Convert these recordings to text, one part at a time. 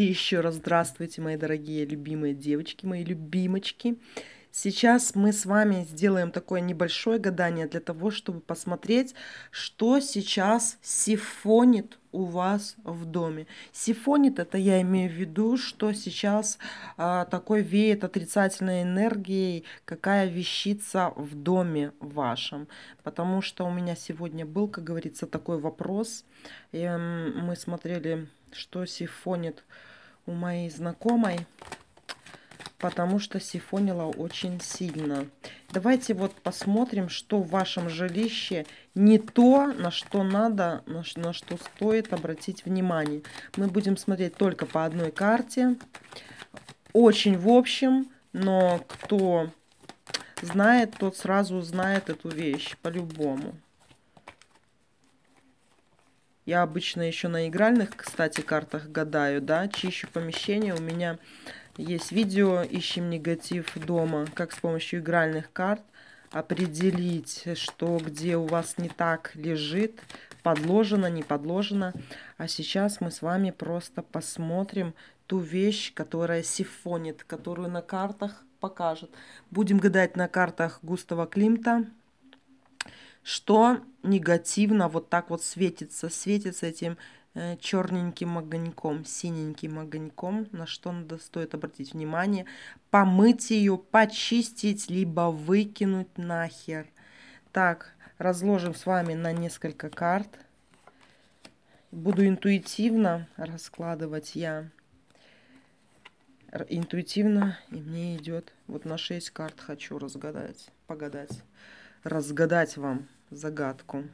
И еще раз здравствуйте, мои дорогие, любимые девочки, мои любимочки. Сейчас мы с вами сделаем такое небольшое гадание для того, чтобы посмотреть, что сейчас сифонит у вас в доме. Сифонит, это я имею в виду, что сейчас э, такой веет отрицательной энергией, какая вещица в доме вашем. Потому что у меня сегодня был, как говорится, такой вопрос. И, эм, э, мы смотрели, что сифонит э, у моей знакомой, потому что сифонила очень сильно. Давайте вот посмотрим, что в вашем жилище не то, на что надо, на, на что стоит обратить внимание. Мы будем смотреть только по одной карте. Очень в общем, но кто знает, тот сразу знает эту вещь по-любому. Я обычно еще на игральных, кстати, картах гадаю, да, чищу помещение. У меня есть видео «Ищем негатив дома», как с помощью игральных карт определить, что где у вас не так лежит, подложено, не подложено. А сейчас мы с вами просто посмотрим ту вещь, которая сифонит, которую на картах покажет. Будем гадать на картах Густава Климта что негативно вот так вот светится, светится этим э, черненьким огоньком, синеньким огоньком, на что надо, стоит обратить внимание, помыть ее, почистить, либо выкинуть нахер. Так, разложим с вами на несколько карт. Буду интуитивно раскладывать я. Интуитивно, и мне идет, вот на 6 карт хочу разгадать, погадать разгадать вам загадку.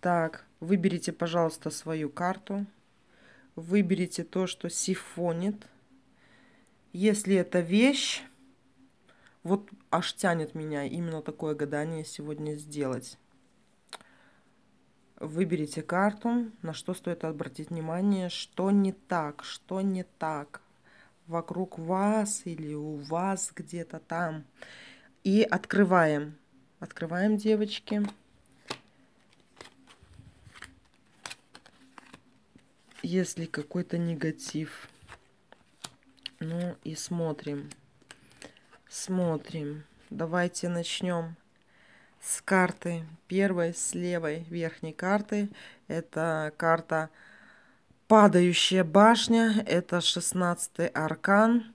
Так, выберите, пожалуйста, свою карту. Выберите то, что сифонит. Если это вещь, вот аж тянет меня именно такое гадание сегодня сделать. Выберите карту, на что стоит обратить внимание, что не так, что не так вокруг вас или у вас где-то там и открываем. Открываем, девочки. Если какой-то негатив. Ну и смотрим. Смотрим. Давайте начнем с карты. Первой, с левой верхней карты. Это карта «Падающая башня». Это 16 аркан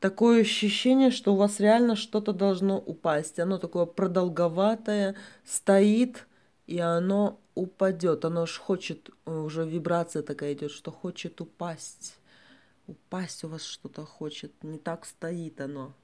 такое ощущение, что у вас реально что-то должно упасть. Оно такое продолговатое, стоит, и оно упадет. Оно ж хочет, уже вибрация такая идет, что хочет упасть. Упасть у вас что-то хочет, не так стоит оно.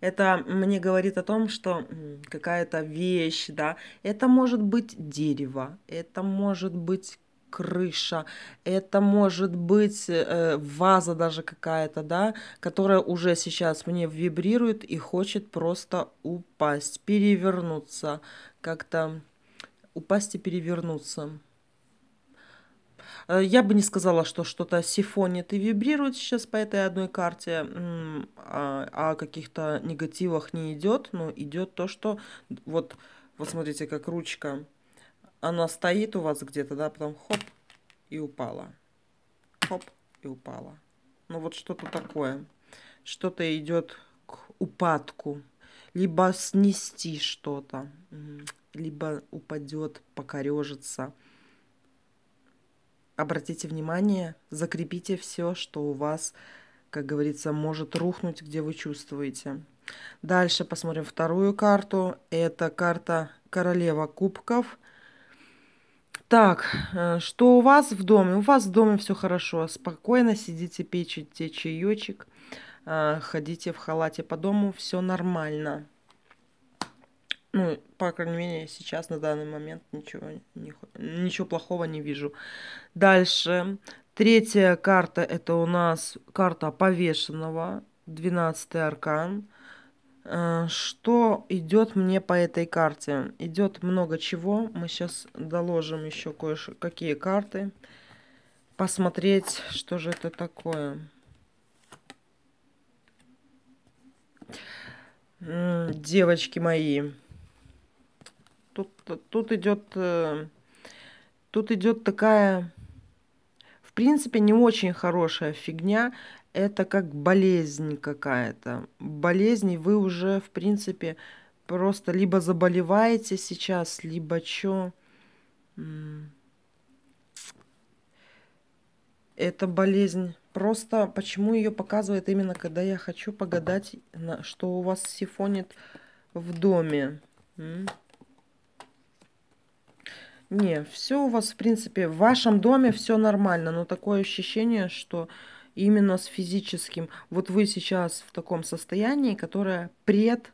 Это мне говорит о том, что какая-то вещь, да, это может быть дерево, это может быть крыша, это может быть э, ваза даже какая-то, да, которая уже сейчас мне вибрирует и хочет просто упасть, перевернуться, как-то упасть и перевернуться. Э, я бы не сказала, что что-то сифонит и вибрирует сейчас по этой одной карте, а, а о каких-то негативах не идет, но идет то, что вот, вот смотрите, как ручка она стоит у вас где-то, да, потом хоп и упала. Хоп и упала. Ну вот что-то такое. Что-то идет к упадку. Либо снести что-то, либо упадет, покорежится. Обратите внимание, закрепите все, что у вас, как говорится, может рухнуть, где вы чувствуете. Дальше посмотрим вторую карту. Это карта королева кубков. Так, э, что у вас в доме? У вас в доме все хорошо. Спокойно сидите, печете чаечек, э, ходите в халате по дому, все нормально. Ну, по крайней мере, сейчас на данный момент ничего, ничего плохого не вижу. Дальше. Третья карта это у нас карта повешенного, 12 аркан. Э, что идет мне по этой карте? Идет много чего. Мы сейчас доложим еще кое-какие карты. Посмотреть, что же это такое. Девочки мои. Тут, тут идет... Э, тут идет такая, в принципе, не очень хорошая фигня это как болезнь какая-то. Болезнь, вы уже, в принципе, просто либо заболеваете сейчас, либо что. Это болезнь. Просто почему ее показывает именно, когда я хочу погадать, на что у вас сифонит в доме. Не, все у вас, в принципе, в вашем доме все нормально, но такое ощущение, что именно с физическим. Вот вы сейчас в таком состоянии, которое пред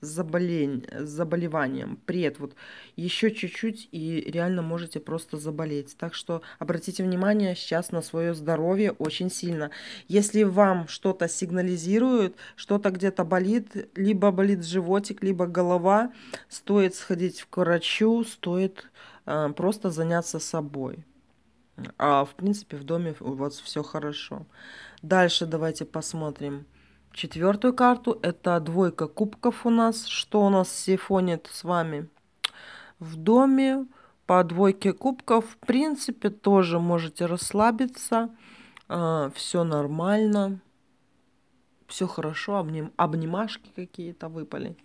заболень, заболеванием, пред, вот еще чуть-чуть и реально можете просто заболеть. Так что обратите внимание сейчас на свое здоровье очень сильно. Если вам что-то сигнализирует, что-то где-то болит, либо болит животик, либо голова, стоит сходить к врачу, стоит э, просто заняться собой. А в принципе в доме у вас все хорошо. Дальше давайте посмотрим четвертую карту. Это двойка кубков у нас. Что у нас сифонит с вами? В доме по двойке кубков, в принципе, тоже можете расслабиться. А, все нормально все хорошо, обним, обнимашки какие-то выпали.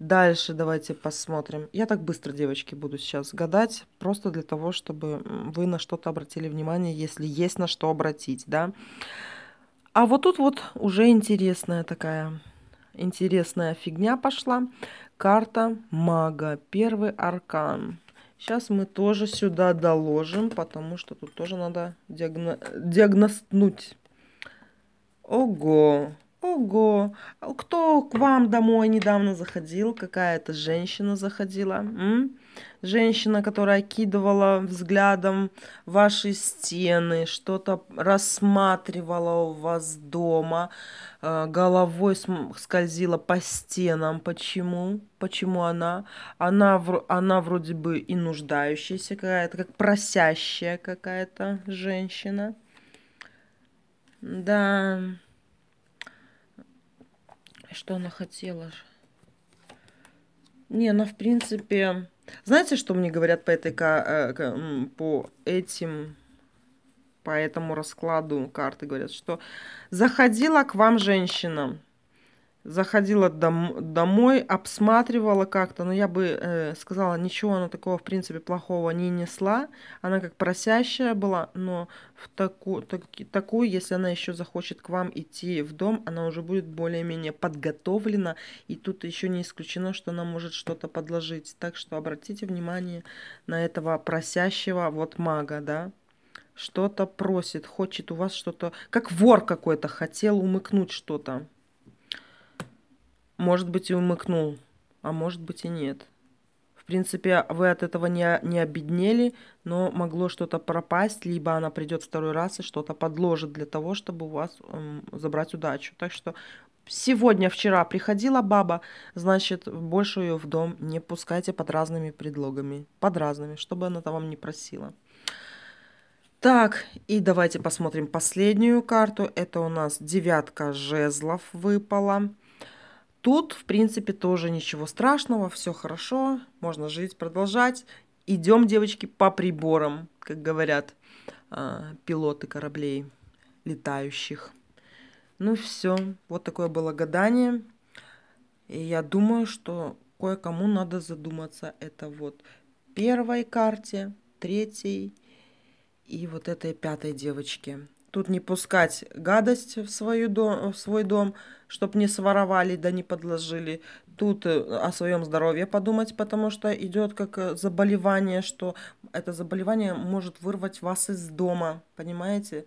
Дальше давайте посмотрим. Я так быстро, девочки, буду сейчас гадать, просто для того, чтобы вы на что-то обратили внимание, если есть на что обратить, да. А вот тут вот уже интересная такая, интересная фигня пошла. Карта мага, первый аркан. Сейчас мы тоже сюда доложим, потому что тут тоже надо диагно... диагностнуть. Ого! Ого, кто к вам домой недавно заходил? Какая-то женщина заходила? М? Женщина, которая окидывала взглядом ваши стены, что-то рассматривала у вас дома, э, головой скользила по стенам. Почему? Почему она? Она, она вроде бы и нуждающаяся какая-то, как просящая какая-то женщина. Да... Что она хотела? Не, она ну, в принципе... Знаете, что мне говорят по этой э, по этим по этому раскладу карты говорят, что заходила к вам женщина, заходила дом, домой, обсматривала как-то, но я бы э, сказала, ничего она такого, в принципе, плохого не несла. Она как просящая была, но в таку, так, такую, если она еще захочет к вам идти в дом, она уже будет более-менее подготовлена, и тут еще не исключено, что она может что-то подложить. Так что обратите внимание на этого просящего вот мага, да что-то просит, хочет у вас что-то, как вор какой-то хотел умыкнуть что-то. Может быть, и умыкнул, а может быть и нет. В принципе, вы от этого не, не обеднели, но могло что-то пропасть, либо она придет второй раз и что-то подложит для того, чтобы у вас эм, забрать удачу. Так что сегодня, вчера приходила баба, значит, больше ее в дом не пускайте под разными предлогами, под разными, чтобы она там вам не просила. Так, и давайте посмотрим последнюю карту. Это у нас девятка жезлов выпала. Тут, в принципе, тоже ничего страшного, все хорошо, можно жить, продолжать. Идем, девочки, по приборам, как говорят э, пилоты кораблей летающих. Ну все, вот такое было гадание. И я думаю, что кое-кому надо задуматься. Это вот первой карте, третьей и вот этой пятой девочке. Тут не пускать гадость в, свою дом, в свой дом, чтобы не своровали, да не подложили. Тут э, о своем здоровье подумать, потому что идет как э, заболевание, что это заболевание может вырвать вас из дома, понимаете?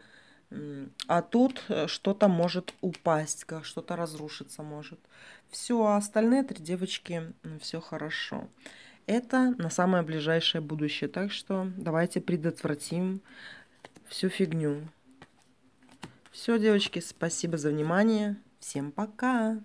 А тут э, что-то может упасть, как что-то разрушиться может. Все, а остальные три девочки, все хорошо. Это на самое ближайшее будущее. Так что давайте предотвратим всю фигню. Все, девочки, спасибо за внимание. Всем пока!